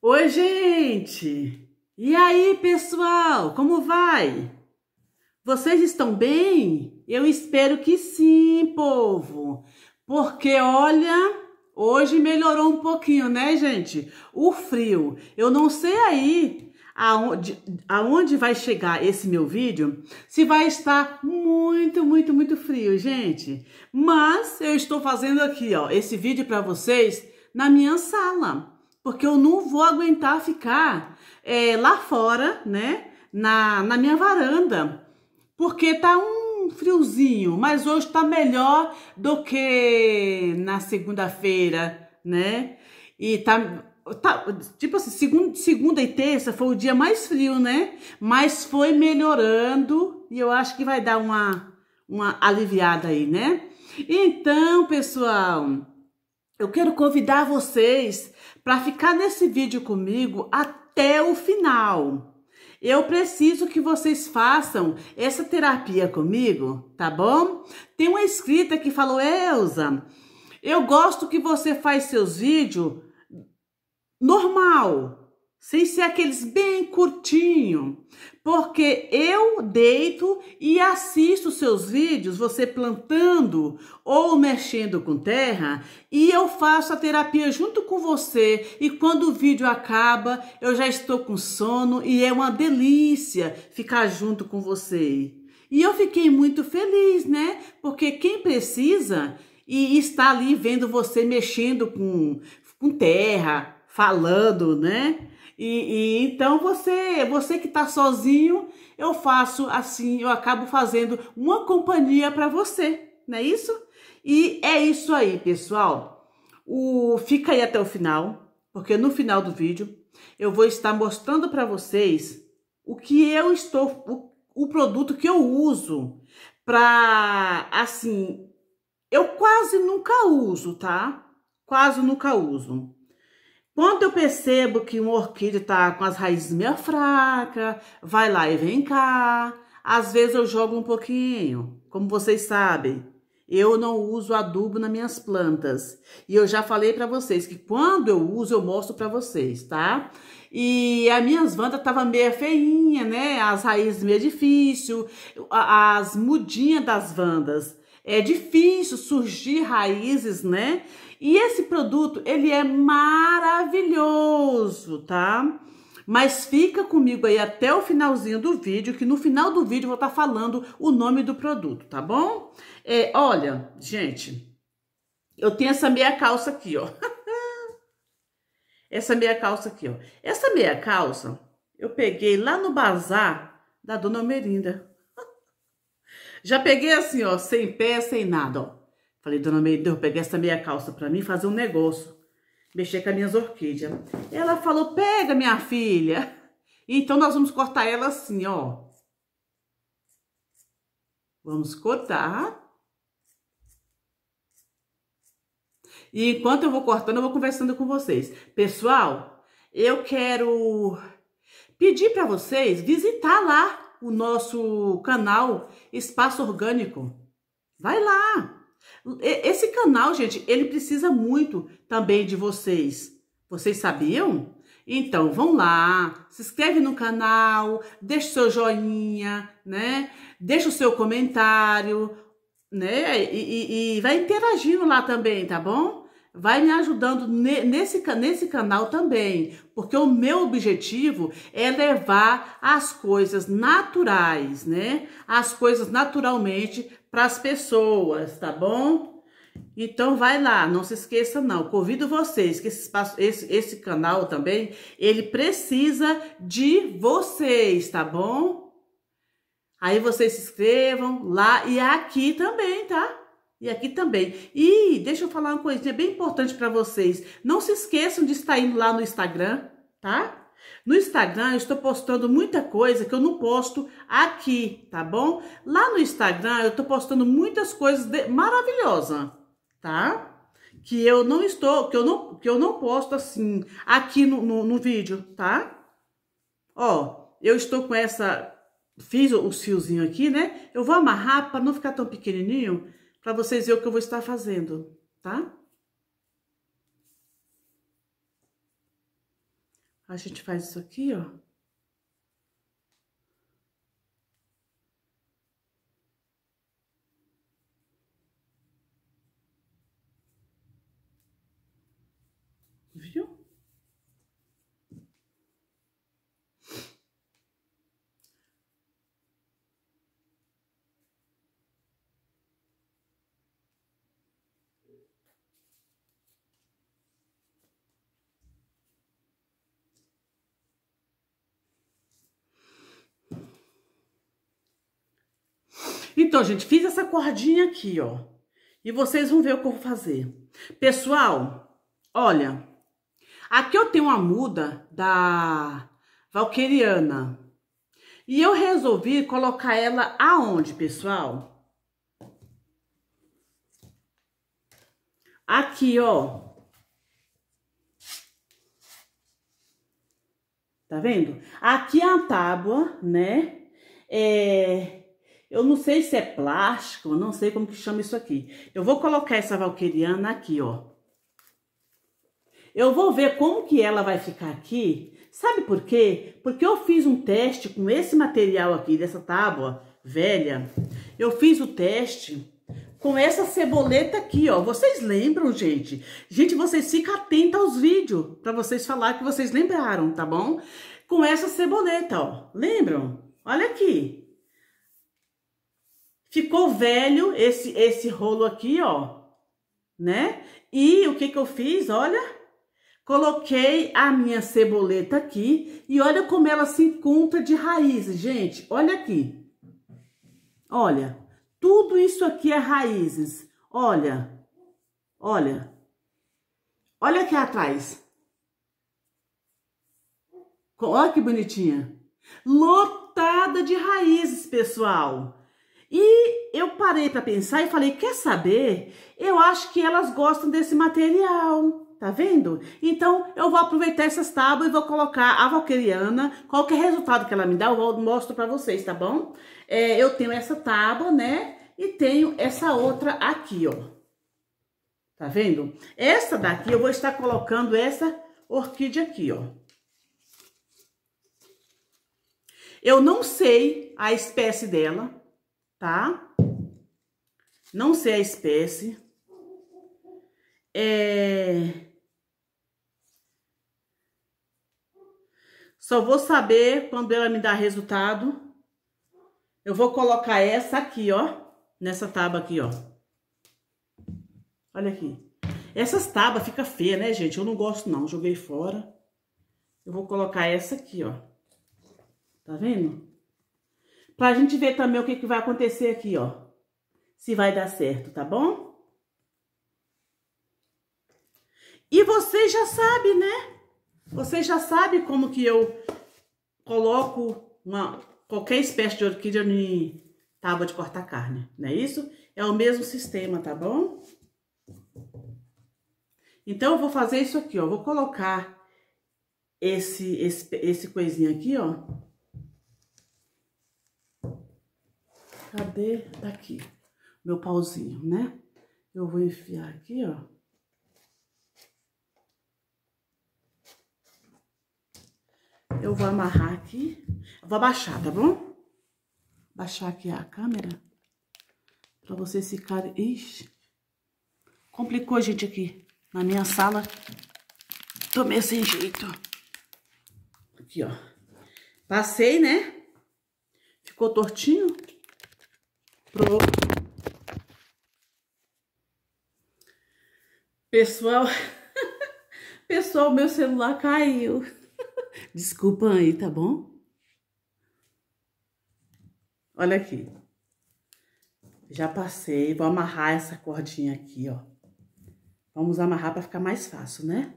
Oi, gente! E aí, pessoal, como vai? Vocês estão bem? Eu espero que sim, povo! Porque olha, hoje melhorou um pouquinho, né, gente? O frio. Eu não sei aí aonde, aonde vai chegar esse meu vídeo, se vai estar muito, muito, muito frio, gente. Mas eu estou fazendo aqui, ó, esse vídeo para vocês na minha sala porque eu não vou aguentar ficar é, lá fora, né? Na, na minha varanda, porque tá um friozinho, mas hoje tá melhor do que na segunda-feira, né? E tá, tá tipo assim, segunda, segunda e terça foi o dia mais frio, né? Mas foi melhorando e eu acho que vai dar uma, uma aliviada aí, né? Então, pessoal, eu quero convidar vocês para ficar nesse vídeo comigo até o final. Eu preciso que vocês façam essa terapia comigo, tá bom? Tem uma escrita que falou: Elza, eu gosto que você faz seus vídeos normal, sem ser aqueles bem curtinho, porque eu deito e assisto seus vídeos, você plantando ou mexendo com terra, e eu faço a terapia junto com você, e quando o vídeo acaba, eu já estou com sono e é uma delícia ficar junto com você. E eu fiquei muito feliz, né? Porque quem precisa e está ali vendo você mexendo com, com terra, falando, né? E, e, então você, você que está sozinho, eu faço assim, eu acabo fazendo uma companhia para você, não é isso? E é isso aí, pessoal. O fica aí até o final, porque no final do vídeo eu vou estar mostrando para vocês o que eu estou, o, o produto que eu uso para assim, eu quase nunca uso, tá? Quase nunca uso. Quando eu percebo que uma orquídea está com as raízes meio fraca, vai lá e vem cá. Às vezes eu jogo um pouquinho, como vocês sabem. Eu não uso adubo nas minhas plantas. E eu já falei para vocês que quando eu uso, eu mostro para vocês, tá? E as minhas vandas tava meio feinha, né? As raízes meio difícil, as mudinhas das vandas. É difícil surgir raízes, né? E esse produto, ele é maravilhoso, tá? Mas fica comigo aí até o finalzinho do vídeo, que no final do vídeo eu vou estar tá falando o nome do produto, tá bom? É, olha, gente, eu tenho essa meia calça aqui, ó. essa meia calça aqui, ó. Essa meia calça eu peguei lá no bazar da Dona Merinda. Já peguei assim, ó, sem pé, sem nada, ó. Falei, dona Meire, eu peguei essa meia calça pra mim fazer um negócio. Mexer com as minhas orquídeas. Ela falou, pega minha filha. Então nós vamos cortar ela assim, ó. Vamos cortar. E enquanto eu vou cortando, eu vou conversando com vocês. Pessoal, eu quero pedir para vocês visitar lá o nosso canal Espaço Orgânico. Vai lá! Esse canal, gente, ele precisa muito também de vocês. Vocês sabiam? Então, vão lá, se inscreve no canal, deixa o seu joinha, né? Deixa o seu comentário, né? E, e, e vai interagindo lá também, tá bom? vai me ajudando nesse, nesse canal também, porque o meu objetivo é levar as coisas naturais, né? As coisas naturalmente para as pessoas, tá bom? Então vai lá, não se esqueça não. Convido vocês que esse, espaço, esse, esse canal também, ele precisa de vocês, tá bom? Aí vocês se inscrevam lá e aqui também, tá? E aqui também. E deixa eu falar uma coisinha bem importante para vocês. Não se esqueçam de estar indo lá no Instagram, tá? No Instagram eu estou postando muita coisa que eu não posto aqui, tá bom? Lá no Instagram eu estou postando muitas coisas maravilhosas, tá? Que eu não estou, que eu não, que eu não posto assim aqui no, no, no vídeo, tá? Ó, eu estou com essa, fiz os fiozinhos aqui, né? Eu vou amarrar para não ficar tão pequenininho para vocês verem o que eu vou estar fazendo, tá? A gente faz isso aqui, ó. Então, gente, fiz essa cordinha aqui, ó. E vocês vão ver o que eu vou fazer. Pessoal, olha. Aqui eu tenho uma muda da Valqueriana. E eu resolvi colocar ela aonde, pessoal? Aqui, ó. Tá vendo? Aqui é a tábua, né? É, eu não sei se é plástico, não sei como que chama isso aqui. Eu vou colocar essa valqueriana aqui, ó. Eu vou ver como que ela vai ficar aqui. Sabe por quê? Porque eu fiz um teste com esse material aqui, dessa tábua velha. Eu fiz o teste com essa ceboleta aqui, ó. Vocês lembram, gente? Gente, vocês ficam atentos aos vídeos para vocês falar que vocês lembraram, tá bom? Com essa ceboleta, ó. Lembram? Olha aqui. Ficou velho esse, esse rolo aqui, ó, né? E o que que eu fiz? Olha, coloquei a minha ceboleta aqui e olha como ela se encontra de raízes, gente. Olha aqui. Olha, tudo isso aqui é raízes. Olha, olha. Olha aqui atrás. Olha que bonitinha. Lotada de raízes, pessoal. E eu parei para pensar e falei: quer saber? Eu acho que elas gostam desse material. Tá vendo? Então, eu vou aproveitar essas tábuas e vou colocar a valqueriana. Qualquer resultado que ela me dá, eu mostro pra vocês, tá bom? É, eu tenho essa tábua, né? E tenho essa outra aqui, ó. Tá vendo? Essa daqui, eu vou estar colocando essa orquídea aqui, ó. Eu não sei a espécie dela, tá? Não sei a espécie. É... Só vou saber quando ela me dar resultado. Eu vou colocar essa aqui, ó. Nessa tábua aqui, ó. Olha aqui. Essas tábuas fica feia, né, gente? Eu não gosto, não. Joguei fora. Eu vou colocar essa aqui, ó. Tá vendo? Pra gente ver também o que, que vai acontecer aqui, ó. Se vai dar certo, tá bom? E vocês já sabem, né? Vocês já sabem como que eu coloco uma, qualquer espécie de orquídea em tábua de cortar carne, não é isso? É o mesmo sistema, tá bom? Então, eu vou fazer isso aqui, ó. Vou colocar esse, esse, esse coisinho aqui, ó Cadê? Tá aqui. Meu pauzinho, né? Eu vou enfiar aqui, ó. Eu vou amarrar aqui. Eu vou abaixar, tá bom? Baixar aqui a câmera. Pra vocês ficarem... Ixi. Complicou, gente, aqui. Na minha sala. Tomei sem jeito. Aqui, ó. Passei, né? Ficou tortinho pro pessoal. Pessoal, meu celular caiu. Desculpa aí, tá bom? Olha aqui. Já passei, vou amarrar essa cordinha aqui, ó. Vamos amarrar para ficar mais fácil, né?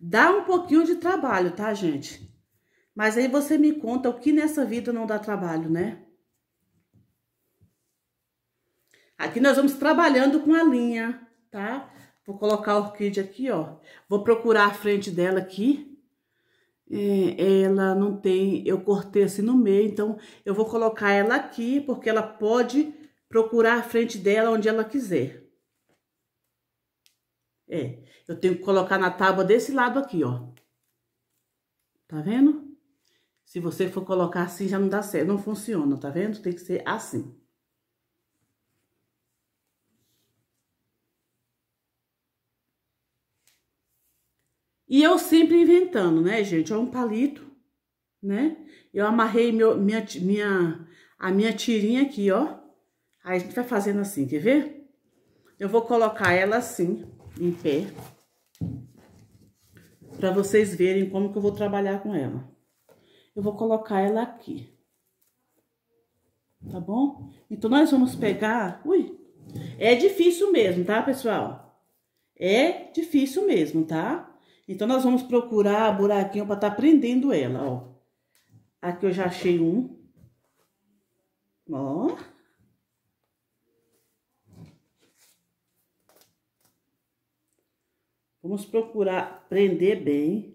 Dá um pouquinho de trabalho, tá, gente? Mas aí você me conta o que nessa vida não dá trabalho, né? Aqui nós vamos trabalhando com a linha, tá? Vou colocar a orquídea aqui, ó. Vou procurar a frente dela aqui. É, ela não tem... Eu cortei assim no meio, então eu vou colocar ela aqui, porque ela pode procurar a frente dela onde ela quiser. É, eu tenho que colocar na tábua desse lado aqui, ó. Tá vendo? Se você for colocar assim, já não dá certo, não funciona, tá vendo? Tem que ser assim. E eu sempre inventando, né, gente? É um palito, né? Eu amarrei meu, minha, minha, a minha tirinha aqui, ó. Aí a gente vai fazendo assim, quer ver? Eu vou colocar ela assim, em pé. Pra vocês verem como que eu vou trabalhar com ela. Eu vou colocar ela aqui. Tá bom? Então, nós vamos pegar... Ui! É difícil mesmo, tá, pessoal? É difícil mesmo, tá? Então, nós vamos procurar buraquinho para estar tá prendendo ela, ó. Aqui eu já achei um. Ó. Vamos procurar prender bem.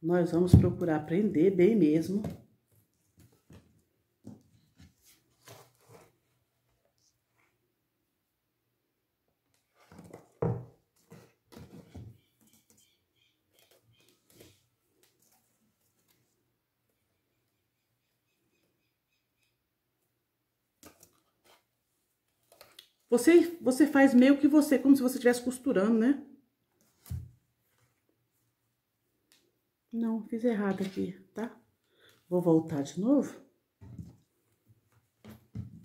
Nós vamos procurar prender bem mesmo. Você, você faz meio que você, como se você estivesse costurando, né? Não, fiz errado aqui, tá? Vou voltar de novo.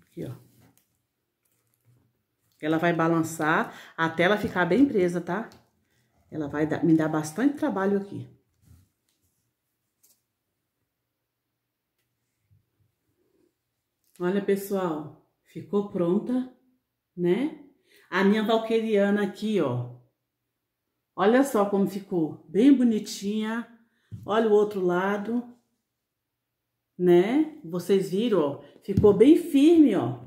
Aqui, ó. Ela vai balançar até ela ficar bem presa, tá? Ela vai dar, me dar bastante trabalho aqui. Olha, pessoal, ficou pronta né? A minha valqueriana aqui, ó. Olha só como ficou, bem bonitinha. Olha o outro lado, né? Vocês viram, ó, ficou bem firme, ó.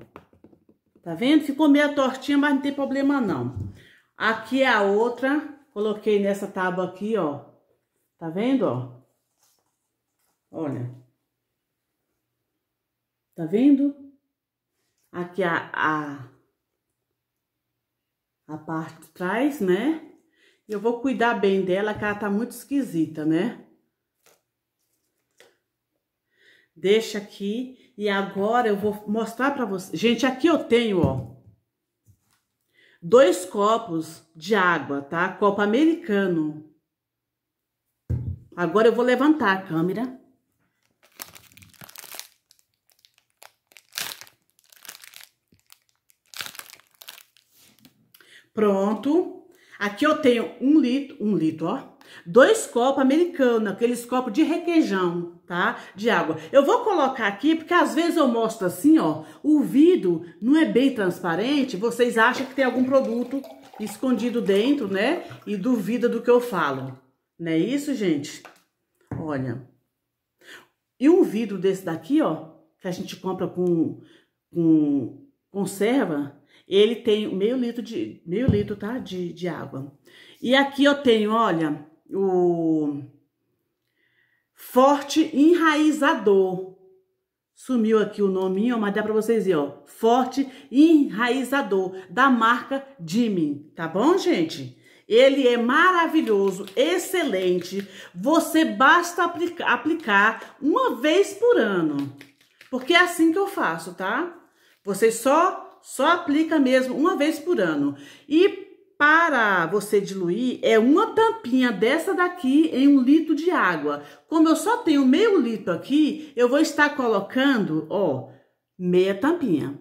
Tá vendo? Ficou meio tortinha, mas não tem problema não. Aqui é a outra, coloquei nessa tábua aqui, ó. Tá vendo, ó? Olha. Tá vendo? Aqui é a, a a parte de trás, né? Eu vou cuidar bem dela, que ela tá muito esquisita, né? Deixa aqui. E agora eu vou mostrar pra vocês. Gente, aqui eu tenho, ó. Dois copos de água, tá? Copo americano. Agora eu vou levantar a câmera. Pronto. Aqui eu tenho um litro, um litro, ó. Dois copos americano, aqueles copos de requeijão, tá? De água. Eu vou colocar aqui, porque às vezes eu mostro assim, ó. O vidro não é bem transparente, vocês acham que tem algum produto escondido dentro, né? E duvida do que eu falo. Não é isso, gente? Olha. E um vidro desse daqui, ó, que a gente compra com, com conserva, ele tem meio litro de meio litro, tá? De, de água. E aqui eu tenho, olha, o forte enraizador. Sumiu aqui o nominho, mas dá para vocês verem, ó. Forte enraizador da marca Jimmy, tá bom, gente? Ele é maravilhoso, excelente. Você basta aplica aplicar uma vez por ano. Porque é assim que eu faço, tá? Você só só aplica mesmo uma vez por ano. E para você diluir é uma tampinha dessa daqui em um litro de água. Como eu só tenho meio litro aqui, eu vou estar colocando, ó, meia tampinha.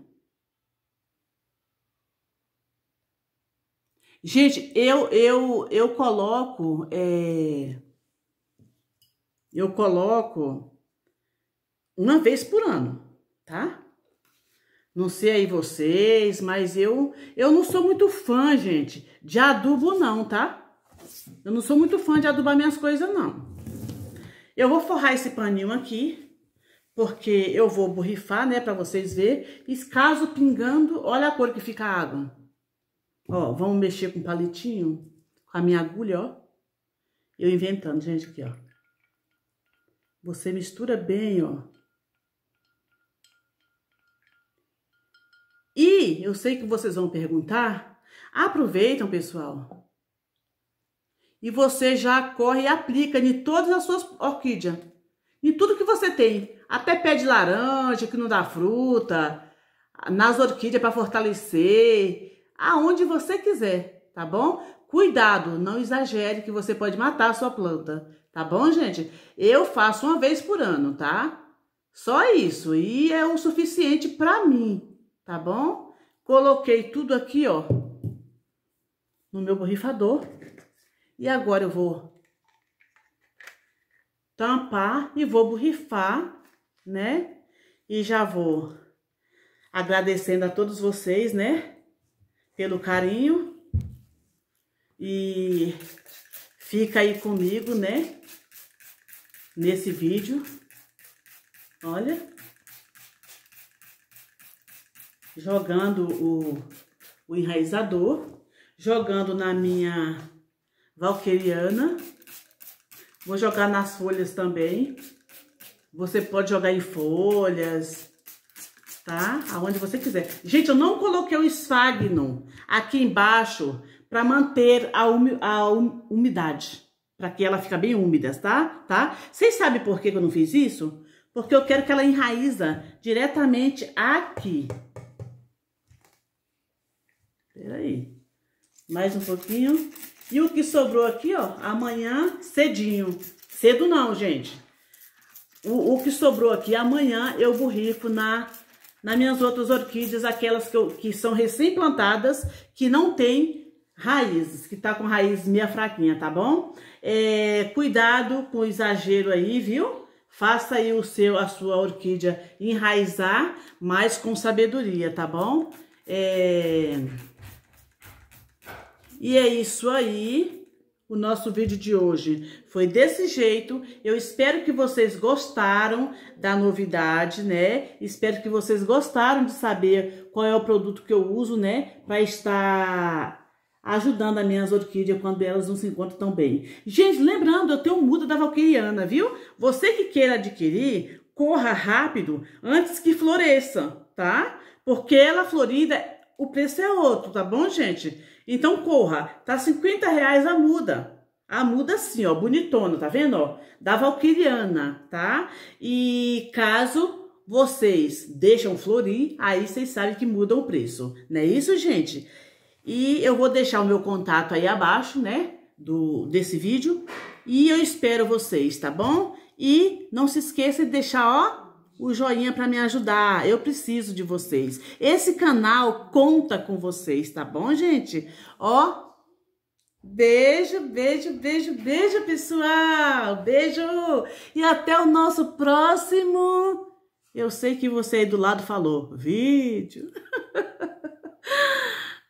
Gente, eu eu eu coloco é, eu coloco uma vez por ano, tá? Não sei aí vocês, mas eu, eu não sou muito fã, gente, de adubo não, tá? Eu não sou muito fã de adubar minhas coisas, não. Eu vou forrar esse paninho aqui, porque eu vou borrifar, né, pra vocês verem. E caso pingando, olha a cor que fica a água. Ó, vamos mexer com palitinho, com a minha agulha, ó. Eu inventando, gente, aqui, ó. Você mistura bem, ó E eu sei que vocês vão perguntar, aproveitam, pessoal. E você já corre e aplica em todas as suas orquídeas. Em tudo que você tem. Até pé de laranja, que não dá fruta. Nas orquídeas para fortalecer. Aonde você quiser, tá bom? Cuidado, não exagere que você pode matar a sua planta. Tá bom, gente? Eu faço uma vez por ano, tá? Só isso. E é o suficiente para mim tá bom? Coloquei tudo aqui, ó, no meu borrifador. E agora eu vou tampar e vou borrifar, né? E já vou agradecendo a todos vocês, né? Pelo carinho. E fica aí comigo, né? Nesse vídeo. Olha jogando o, o enraizador, jogando na minha valqueriana, vou jogar nas folhas também. Você pode jogar em folhas, tá? Aonde você quiser. Gente, eu não coloquei o esfagno aqui embaixo para manter a, um, a um, umidade, para que ela fique bem úmida, tá? tá? Vocês sabem por que eu não fiz isso? Porque eu quero que ela enraiza diretamente aqui. Peraí. Mais um pouquinho. E o que sobrou aqui, ó, amanhã cedinho. Cedo não, gente. O, o que sobrou aqui, amanhã eu borrifo na, nas minhas outras orquídeas, aquelas que, eu, que são recém-plantadas, que não tem raízes, que tá com raiz meia fraquinha, tá bom? É, cuidado com o exagero aí, viu? Faça aí o seu, a sua orquídea enraizar, mas com sabedoria, tá bom? É... E é isso aí, o nosso vídeo de hoje. Foi desse jeito, eu espero que vocês gostaram da novidade, né? Espero que vocês gostaram de saber qual é o produto que eu uso, né? Para estar ajudando as minhas orquídeas quando elas não se encontram tão bem. Gente, lembrando, eu tenho muda da Valqueriana, viu? Você que queira adquirir, corra rápido antes que floresça, tá? Porque ela florida, o preço é outro, tá bom, gente? Então corra, tá 50 reais a muda. A muda assim, ó, bonitona, tá vendo, ó? Da Valquiriana, tá? E caso vocês deixam florir, aí vocês sabem que muda o preço, não é isso, gente? E eu vou deixar o meu contato aí abaixo, né, do desse vídeo. E eu espero vocês, tá bom? E não se esqueça de deixar, ó, o joinha para me ajudar. Eu preciso de vocês. Esse canal conta com vocês, tá bom, gente? Ó, beijo, beijo, beijo, beijo, pessoal. Beijo! E até o nosso próximo. Eu sei que você aí do lado falou vídeo.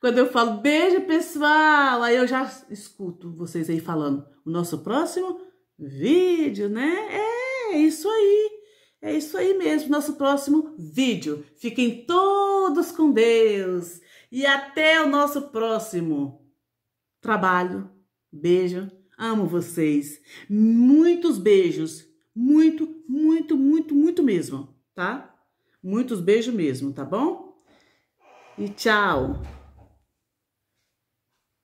Quando eu falo beijo, pessoal, aí eu já escuto vocês aí falando o nosso próximo vídeo, né? É isso aí. É isso aí mesmo, nosso próximo vídeo. Fiquem todos com Deus e até o nosso próximo trabalho. Beijo, amo vocês. Muitos beijos, muito, muito, muito, muito mesmo, tá? Muitos beijos mesmo, tá bom? E tchau!